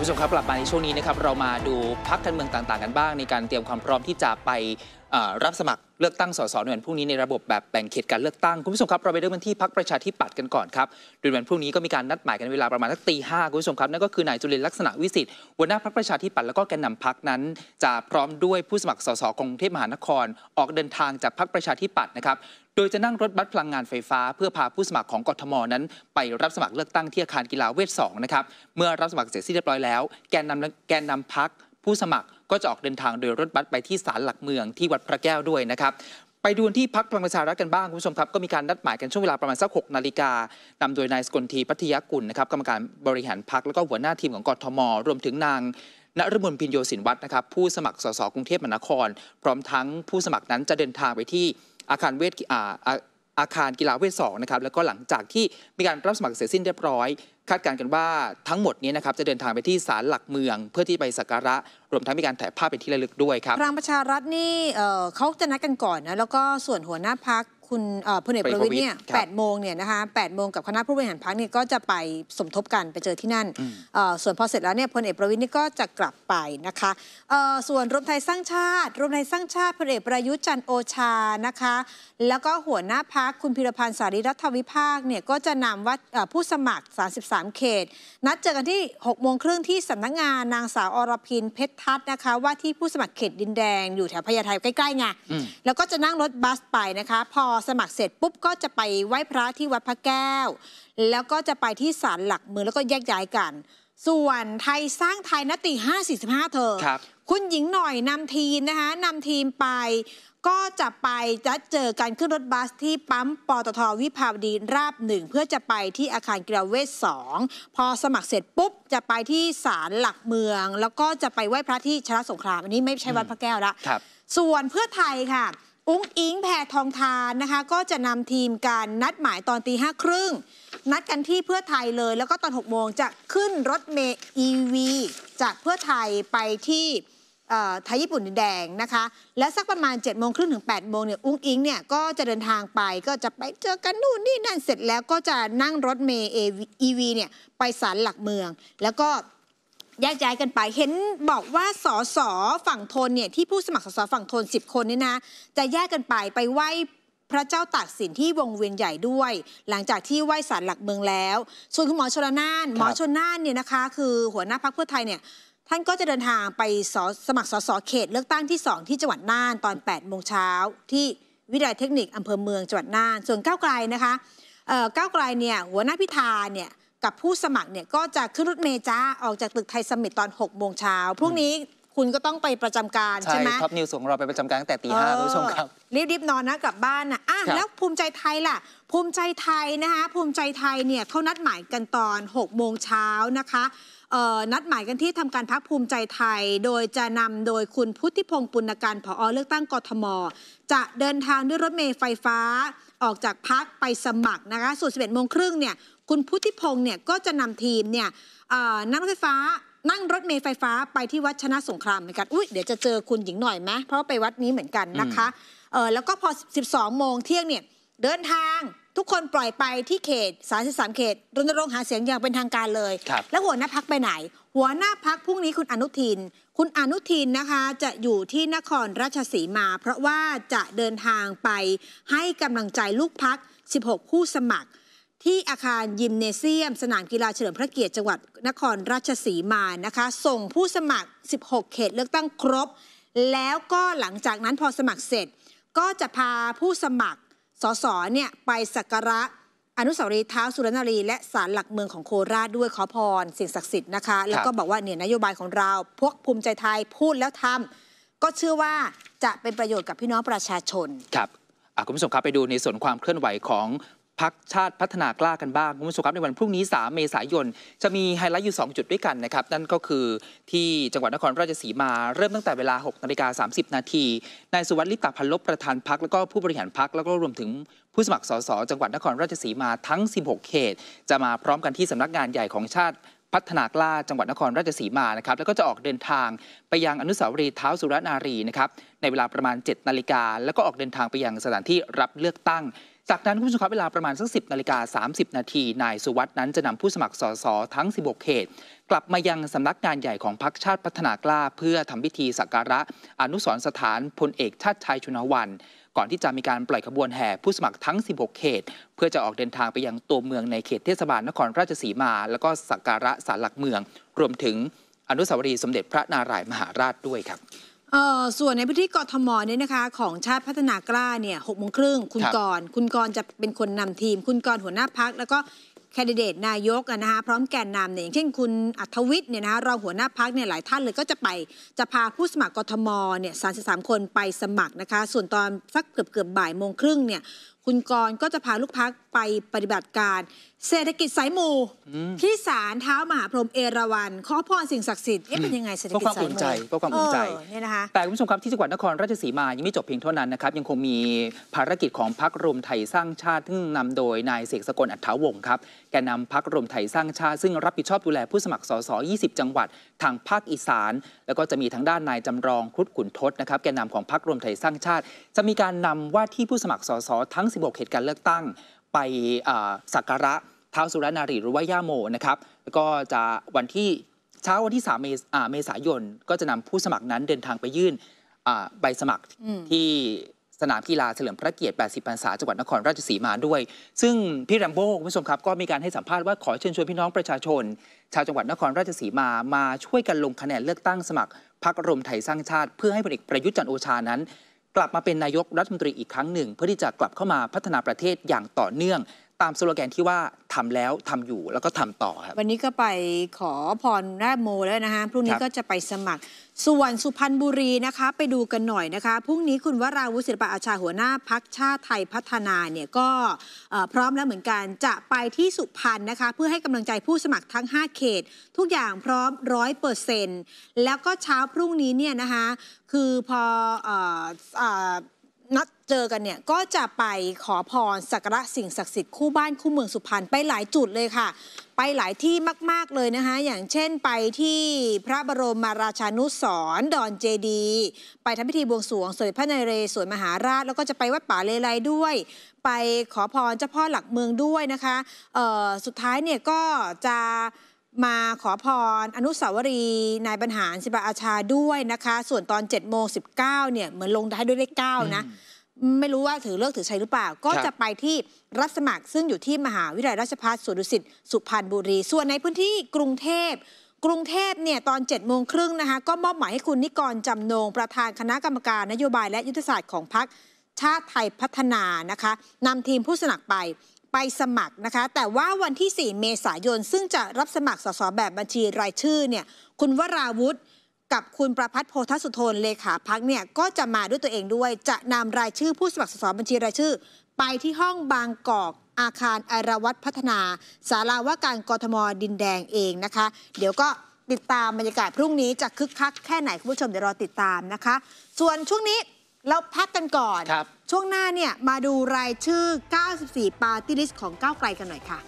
คุณผู้ชมครับกลับมาในช่วงนี้นะครับเรามาดูพักการเมืองต่างๆกันบ้างในการเตรียมความพร้อมที่จะไปรับสมัครเลือกตั้งสสในวันพรุ่งนี้ในระบบแบบแบ่งเขตการเลือกตั้งคุณผู้ชมครับเราไปเริ่มกันที่พักประชาธิปัตย์กันก่อนครับโดยวันพรุ่งนี้ก็มีการนัดหมายกันเวลาประมาณสักตีห้าคุณผู้ชมครับนั่นก็คือนายจุลินลักษณะวิสิทธิ์หัวหน้าพักประชาธิปัตย์แล้วก็แกนนำพักนั้นจะพร้อมด้วยผู้สมัครสสกรุงเทพมหานคร ออกเดินทางจากพักประชาธิปัตย์นะครับดยจะนั่งรถบัสพลังงานไฟฟ้าเพื่อพาผู้สมัครของกทมนั้น ไปรับสมัครเลือกตั้งที่อาคารกีฬาเวทสองนะครับเมื่อรับสมัครเสร็จสิ้นเรียบร้อยแล้วแกนนำแกนนำพักผู้สมัครก็จะออกเดินทางโดยรถบัสไปที่ศาลหลักเมืองที่วัดพระแก้วด้วยนะครับไปดูที่พักพลังประชารัฐกันบ้างคุณผู้ชมครับ ก็มีการนัดหมายกันช่วงเวลาประมาณสักหกนาฬิกานำโดยนายสกลทีพัทยกุลนะครับกรรมการบริหารพักแล้วก็หัวหน้าทีมของกทมรวมถึงนางณรมนพินโยสินวัตรนะครับผู้สมัครสสกรุงเทพมหานคร พร้อมทั้งผู้สมัครนั้นจะเดินทางไปที่อาคารเวทอาคารกีฬาเวทสองนะครับ แล้วก็หลังจากที่มีการรับสมัครเสร็จสิ้นเรียบร้อย คาดการณ์กันว่าทั้งหมดนี้นะครับจะเดินทางไปที่ศาลหลักเมือง เพื่อที่ไปสักการะรวมทั้งมีการถ่ายภาพเป็นที่ระลึกด้วยครับพลังประชารัฐนี่เขาจะนัดกันก่อนนะแล้วก็ส่วนหัวหน้าพักคุณพลเอกประวิทย์เนี่ยแปดโมงเนี่ยนะคะแปดโมงกับคณะผู้บริหารพักเนี่ยก็จะไปสมทบกันไปเจอที่นั่น ส่วนพอเสร็จแล้วเนี่ยพลเอกประวิทย์นี่ก็จะกลับไปนะคะ ส่วนรวมไทยสร้างชาติรวมไทยสร้างชาติพลเอกประยุทธ์จันโอชานะคะ แล้วก็หัวหน้าพักคุณพิรพันธ์สารีรัฐวิภาคเนี่ยก็จะนำว่าผู้สมัคร33เขต นัดเจอกันที่6โมงครึ่งที่สำนักงานนางสาวอรพินเพชรทัศน์นะคะว่าที่ผู้สมัครเขตดินแดงอยู่แถวพญาไทใกล้ๆไง แล้วก็จะนั่งรถบัสไปนะคะพอสมัครเสร็จปุ๊บก็จะไปไหว้พระที่วัดพระแก้ว แล้วก็จะไปที่ศาลหลักเมืองแล้วก็แยกย้ายกัน ส่วนไทยสร้างไทยนติ545เธอคคุณหญิงหน่อยนำทีมนะคะนำทีมไปก็จะไปจะเจอกันขึ้นรถบัสที่ปั๊มปตทวิภาวดีราบหนึ่งเพื่อจะไปที่อาคารกราเวสสองพอสมัครเสร็จปุ๊บจะไปที่ศาลหลักเมือง แล้วก็จะไปไหว้พระที่ชนะสงครามอันนี้ไม่ใช่วัดพระแก้วละส่วนเพื่อไทยค่ะอุ้งอิงแพทองทานนะคะ ก็จะนำทีมการนัดหมายตอนตีห้าครึ่งนัดกันที่เพื่อไทยเลยแล้วก็ตอน6โมงจะขึ้นรถเมย์วีจากเพื่อไทยไปที่ไทยญี่ปุ่นแดงนะคะ และสักประมาณ7จ็ดโมงครึ่งถึง8ปดโมงเนี่ยอุ้งอิงเนี่ยก็จะเดินทางไปก็จะไปเจอกันนู่นนี่นั่นเสร็จแล้วก็จะนั่งรถเมย์เอวีเนี่ยไปสารหลักเมืองแล้วก็แยกย้ายกันไป เห็นบอกว่าสสฝั่งทนเนี่ยที่ผู้สมัครสสฝั่งทน 10 คนเนี่ยนะจะแยกกันไปไปไหว้พระเจ้าตากสินที่วงเวียนใหญ่ด้วย หลังจากที่ไหว้ศาลหลักเมืองแล้ว ส่วนคุณหมอชลนาน หมอชลนานเนี่ยนะคะ คือหัวหน้าพักเพื่อไทยเนี่ยท่านก็จะเดินทางไปสสมัครสสเขตเลือกตั้งที่ 2 ที่จังหวัดน่านตอน8โมงเช้า ที่วิทยาเทคนิคอำเภอเมืองจังหวัดน่านส่วนก้าวไกลนะคะก้าวไกลเนี่ยหัวหน้าพิธาเนี่ยกับผู้สมัครเนี่ยก็จะขึ้นรถเมจ้าออกจากตึกไทยสมิตตอน6โมงเช้าพรุ่งนี้คุณก็ต้องไปประจำการใช่ไหมท็อปนิวส์ของเราไปประจำการตั้งแต่ตีห้าคุณผู้ชมครับรีบๆนอนนะกลับบ้านนะอ่ะแล้วภูมิใจไทยล่ะภูมิใจไทยนะคะภูมิใจไทยเนี่ยเขานัดหมายกันตอน6โมงเช้านะคะนัดหมายกันที่ทำการพักภูมิใจไทย โดยจะนำโดยคุณพุทธิพงศ์ปุณการผอเลือกตั้งกทมจะเดินทางด้วยรถเมล์ไฟฟ้าออกจากพักไปสมัครนะคะส่วน11โมงครึ่งเนี่ยคุณพุทธิพงศ์เนี่ยก็จะนำทีมเนี่ยนั่งรถไฟฟ้านั่งรถเมล์ไฟฟ้าไปที่วัดชนะสงครามเหมือนกันอุ้ยเดี๋ยวจะเจอคุณหญิงหน่อยไหมเพราะไปวัดนี้เหมือนกันนะคะแล้วก็พอ 12 โมงเที่ยงเนี่ยเดินทางุกคนปล่อยไปที่เขต 33 เขตรณรงค์หาเสียงอย่าง เป็นทางการเลยครับแล้วหัวหน้าพักไปไหน หัวหน้าพักพรุ่งนี้คุณอนุทิน คุณอนุทินนะคะจะอยู่ที่นครราชสีมา เพราะว่าจะเดินทางไป ให้กำลังใจลูกพัก 16ผู้สมัคร ที่อาคารยิมเนเซียม สนามกีฬาเฉลิมพระเกียรติจังหวัดนครราชสีมานะคะ ส่งผู้สมัคร 16 เขตเลือกตั้งครบ แล้วก็หลังจากนั้นพอสมัครเสร็จก็จะพาผู้สมัครสสเนี่ย ไปสักการะอนุสาวรีย์เท้าสุรนารี และศาลหลักเมืองของโคราชด้วยขอพรสิ่งศักดิ์สิทธิ์นะคะ แล้วก็บอกว่าเนี่ย นโยบายของเรา พวกภูมิใจไทยพูดแล้วทำ ก็เชื่อว่าจะเป็นประโยชน์กับพี่น้องประชาชน ครับคุณผู้ชมครับ ไปดูในส่วนความเคลื่อนไหวของพักชาติพัฒนากล้ากันบ้างคุณผู้ชมครับในวันพรุ่งนี้ 3 เมษายน จะมีไฮไลท์อยู่2จุดด้วยกันนะครับนั่นก็คือที่จังหวัดนครราชสีมาเริ่มตั้งแต่เวลา 6 นาฬิกา 30 นาทีนายสุวัสดิ์ลิปตาพันลบประธานพักแล้วก็ผู้บริหารพักแล้วก็รวมถึงผู้สมัครสสจังหวัดนครราชสีมาทั้ง 16 เขต จะมาพร้อมกันที่สำนักงานใหญ่ของชาติพัฒนากล้าจังหวัดนครราชสีมานะครับแล้วก็จะออกเดินทางไปยังอนุสาวรีย์เท้าสุรนารีนะครับในเวลาประมาณ 7 นาฬิกาแล้วก็ออกเดินทางไปยังสถานที่รับเลือกตั้งจากนั้นคุณผู้ชมครับเวลาประมาณสักสิบนาฬิกา30นาทีนายสุวัสด์นั้นจะนำผู้สมัครสสทั้ง16เขตกลับมายังสำนักงานใหญ่ของพรรคชาติพัฒนากล้า เพื่อทำพิธีสักการะอนุสรสถานพลเอกชาติชายชุนวันก่อนที่จะมีการปล่อยขบวนแห่ผู้สมัครทั้ง16เขต เพื่อจะออกเดินทางไปยังตัวเมืองในเขตเทศบาลนครราชสีมา แล้วก็สักการะศาลหลักเมือง รวมถึงอนุสาวรีย์สมเด็จพระนารายมหาราชด้วยครับออส่วนในพื้นที่กทมเนี่ยนะคะ ของชาติพัฒนากล้าเนี่ยหกโมงครึ่ง คุณกรคุณกรจะเป็นคนนำทีม คุณกรหัวหน้าพัก แล้วก็แคนดิเดตนายกนะคะพร้อมแกนนำเนี่ยอย่างเช่นคุณอัธวิทย์เนี่ยนะคะรองหัวหน้าพักเนี่ยหลายท่านเลย ก็จะไปจะพาผู้สมัครกทมเนี่ยสาคนไปสมัครนะคะส่วนตอนสักเกือบเกือบบ่ายโมงครึ่งเนี่ยคุณกรก็จะพาลูกพักไปปฏิบัติการ เศรษฐกิจสายมูที่ศาลเท้ามหาพรหมเอราวันขอพรสิ่งศักดิ์สิทธิ์เอ๊ะเป็นยังไงเศรษฐกิจสายมูเพราะความอุ่นใจเพราะความอุ่นใจเนี่ยนะคะแต่คุณผู้ชมครับที่จังหวัดนครราชสีมา ยังไม่จบเพียงเท่านั้นนะครับ ยังคงมีภารกิจของพักรวมไทยสร้างชาติซึ่งนำโดยนายเสกสกลอัฏฐวงศ์ครับแกนำพักรวมไทยสร้างชาติซึ่งรับผิดชอบดูแลผู้สมัครสส20 จังหวัด ทางภาคอีสาน แล้วก็จะมีทางด้านนายจำรองครุฑขุนทศนะครับแกนำของพักรวมไทยสร้างชาติ จะมีการนำว่าที่ผู้สมัครสสทั้ง16เขตการเลือกตั้งไปสักการะท้าวสุรนารีหรือว่าย่าโม นะครับแล้วก็จะวันที่เช้าวันที่3เมษายน ก็จะนำผู้สมัครนั้นเดินทางไปยื่นใบสมัครที่สนามกีฬาเฉลิมพระเกียรติ80พรรษาจังหวัดนครราชสีมาด้วย ซึ่งพี่แรมโบ้คุณผู้ชมครับ ก็มีการให้สัมภาษณ์ว่าขอเชิญชวนพี่น้องประชาชน ชาวจังหวัดนครราชสีมามาช่วยกันลงคะแนนเลือกตั้งสมัคร พรรครวมไทยสร้างชาติ เพื่อให้พลเอกประยุทธ์จันโอชานั้นกลับมาเป็นนายกรัฐมนตรีอีกครั้งหนึ่งเพื่อที่จะกลับเข้ามาพัฒนาประเทศอย่างต่อเนื่องตามสโลแกนที่ว่าทำแล้วทำอยู่แล้วก็ทำต่อครับวันนี้ก็ไปขอพรแรกโมแล้วนะคะพรุ่งนี้ก็จะไปสมัคร ส่วน สุพรรณบุรีนะคะไปดูกันหน่อยนะคะ พรุ่งนี้คุณวราวุฒิศิลปะอาชาหัวหน้าพักชาติไทยพัฒนาเนี่ยก็พร้อมแล้วเหมือนกันจะไปที่สุพรรณนะคะ เพื่อให้กำลังใจผู้สมัครทั้ง 5เขตทุกอย่างพร้อมร้อยเปอร์เซ็นต์แล้วก็เช้าพรุ่งนี้เนี่ยนะคะคือพออนัดเจอกันเนี่ยก็จะไปขอพรสักการะสิ่งศักดิ์สิทธิ์คู่บ้านคู่เมืองสุพรรณไปหลายจุดเลยค่ะ ไปหลายที่มากๆเลยนะคะอย่างเช่นไปที่พระบรมมาราชานุสรณ์ดอนเจดีไปทำพิธีบวงสรวง สวเดพระนเรศวรมหาราชแล้วก็จะไปวัดป่าเลไลด้วย ไปขอพรเจ้าพ่อหลักเมืองด้วยนะคะสุดท้ายเนี่ยก็จะมาขอพรอนุสาวรีย์นายบรรหารสิบาอาชาด้วยนะคะ ส่วนตอน7จ็ดโมงสิเนี่ย เหมือนลงได้ด้วยเลขเก้านะ ไม่รู้ว่าถือเลิกถือใช้หรือเปล่า ก็จะไปที่รับสมัคร ซึ่งอยู่ที่มหาวิทยาลัยราชภัฏสวนดุสิตสุพรรณบุรี ส่วนในพื้นที่กรุงเทพ กรุงเทพเนี่ย ตอน7จ็ดโมงครึ่งนะคะ ก็มอบหมายให้คุณนิกรจำนงประธานคณะกรรมการนโยบายและยุทธศาสตร์ของพรรคชาติไทยพัฒนานะคะนำทีมผู้สนับไปไปสมัครนะคะแต่ว่าวันที่ 4 เมษายน ซึ่งจะรับสมัครสสแบบบัญชีรายชื่อเนี่ยคุณวราวุฒิกับคุณประพัฒน์โพธสุทนเลขาพักเนี่ยก็จะมาด้วยตัวเองด้วยจะนำรายชื่อผู้สมัครสสบัญชีรายชื่อ ไปที่ห้องบางกอกอาคารอารวัตพัฒนา สาราว่าการกรทมดินแดงเองนะคะ เดี๋ยวก็ติดตามบรรยากาศพรุ่งนี้จะคึกคักแค่ไหนคุณผู้ชมเดี๋ยวรอติดตามนะคะ ส่วนช่วงนี้แล้วพักกันก่อน ช่วงหน้าเนี่ย มาดูรายชื่อ 94 ปาร์ตี้ลิสต์ของก้าวไกลกันหน่อยค่ะ